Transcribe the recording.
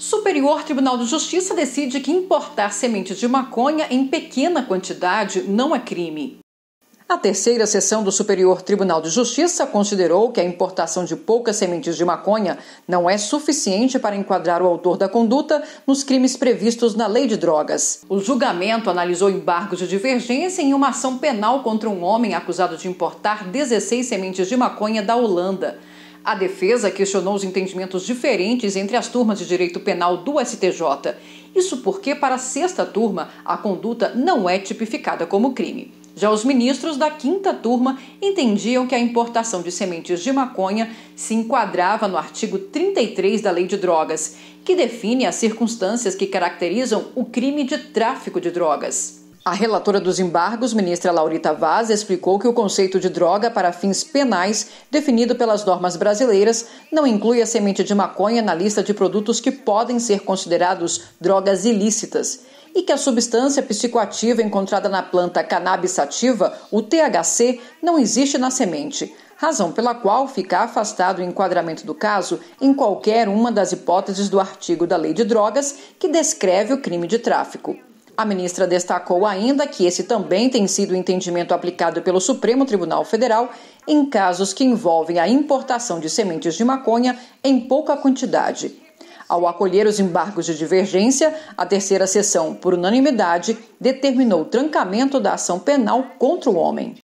Superior Tribunal de Justiça decide que importar sementes de maconha em pequena quantidade não é crime. A terceira sessão do Superior Tribunal de Justiça considerou que a importação de poucas sementes de maconha não é suficiente para enquadrar o autor da conduta nos crimes previstos na Lei de Drogas. O julgamento analisou embargos de divergência em uma ação penal contra um homem acusado de importar 16 sementes de maconha da Holanda. A defesa questionou os entendimentos diferentes entre as turmas de direito penal do STJ. Isso porque, para a sexta turma, a conduta não é tipificada como crime. Já os ministros da quinta turma entendiam que a importação de sementes de maconha se enquadrava no artigo 33 da Lei de Drogas, que define as circunstâncias que caracterizam o crime de tráfico de drogas. A relatora dos embargos, ministra Laurita Vaz, explicou que o conceito de droga para fins penais, definido pelas normas brasileiras, não inclui a semente de maconha na lista de produtos que podem ser considerados drogas ilícitas e que a substância psicoativa encontrada na planta cannabis sativa, o THC, não existe na semente, razão pela qual fica afastado o enquadramento do caso em qualquer uma das hipóteses do artigo da Lei de Drogas que descreve o crime de tráfico. A ministra destacou ainda que esse também tem sido o entendimento aplicado pelo Supremo Tribunal Federal em casos que envolvem a importação de sementes de maconha em pouca quantidade. Ao acolher os embargos de divergência, a terceira sessão, por unanimidade, determinou o trancamento da ação penal contra o homem.